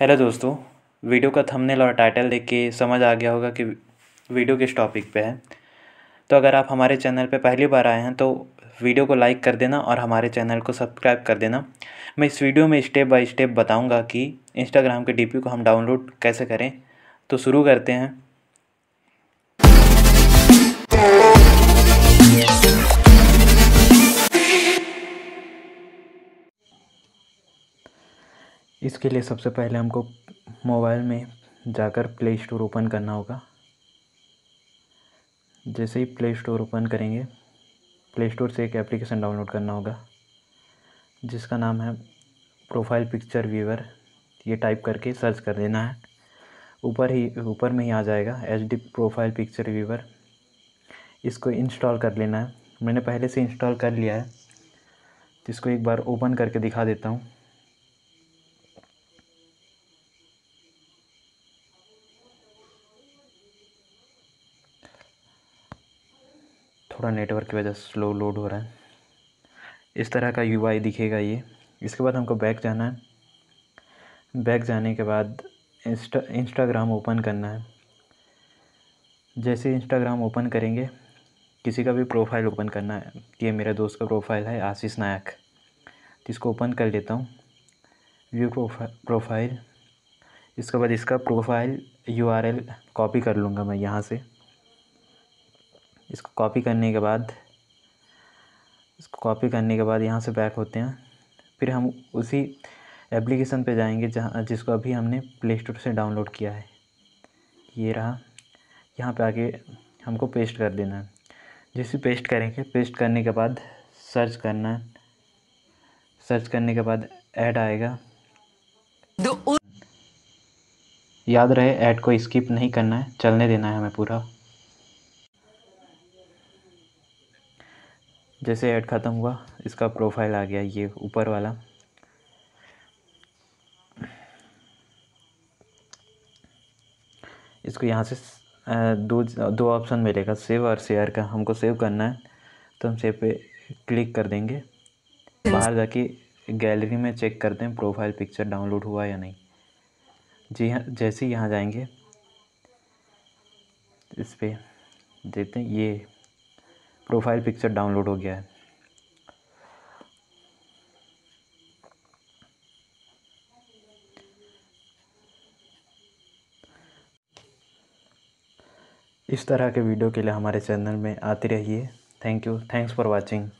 hello दोस्तों video का thumbnail और टाइटल देख के समझ आ गया होगा कि वीडियो किस टॉपिक पे है तो अगर आप हमारे चैनल पे पहली बार आए हैं तो वीडियो को लाइक कर देना और हमारे चैनल को सब्सक्राइब कर देना मैं इस वीडियो में स्टेप बाय स्टेप बताऊंगा कि इंस्टाग्राम के डीपी को हम डाउनलोड कैसे करें तो शुरू करते हैं इसके लिए सबसे पहले हमको मोबाइल में जाकर प्ले स्टोर ओपन करना होगा जैसे ही प्ले स्टोर ओपन करेंगे प्ले स्टोर से एक एप्लीकेशन डाउनलोड करना होगा जिसका नाम है प्रोफाइल पिक्चर व्यूवर ये टाइप करके सर्च कर देना है ऊपर ही ऊपर में ही आ जाएगा H D profile picture viewer इसको इंस्टॉल कर लेना है मैंने पहले से इंस्टॉल कर लिया है तो इसको एक बार ओपन करके दिखा देता हूँ थोड़ा नेटवर्क की वजह से स्लो लोड हो रहा है इस तरह का यू दिखेगा ये इसके बाद हमको बैक जाना है बैक जाने के बाद इंस्टा इंस्टाग्राम ओपन करना है जैसे इंस्टाग्राम ओपन करेंगे किसी का भी प्रोफाइल ओपन करना है ये मेरा दोस्त का प्रोफाइल है आशीष नायक तो इसको ओपन कर लेता हूँ व्यू प्रोफाइल इसके बाद इसका प्रोफाइल यू कॉपी कर लूँगा मैं यहाँ से इसको कॉपी करने के बाद इसको कॉपी करने के बाद यहाँ से बैक होते हैं फिर हम उसी एप्लीकेशन पे जाएंगे जहाँ जिसको अभी हमने प्ले स्टोर से डाउनलोड किया है ये रहा यहाँ पे आके हमको पेस्ट कर देना है जैसे पेस्ट करेंगे पेस्ट करने के बाद सर्च करना है सर्च करने के बाद ऐड आएगा याद रहे ऐड को स्किप नहीं करना है चलने देना है हमें पूरा जैसे ऐड ख़त्म हुआ इसका प्रोफाइल आ गया ये ऊपर वाला इसको यहाँ से दो दो ऑप्शन मिलेगा सेव और शेयर का हमको सेव करना है तो हम सेव पे क्लिक कर देंगे बाहर जाके गैलरी में चेक करते हैं प्रोफाइल पिक्चर डाउनलोड हुआ या नहीं जी हाँ जैसे ही यहाँ जाएंगे इस पर देखते हैं ये प्रोफाइल पिक्चर डाउनलोड हो गया है इस तरह के वीडियो के लिए हमारे चैनल में आते रहिए thank you thanks for watching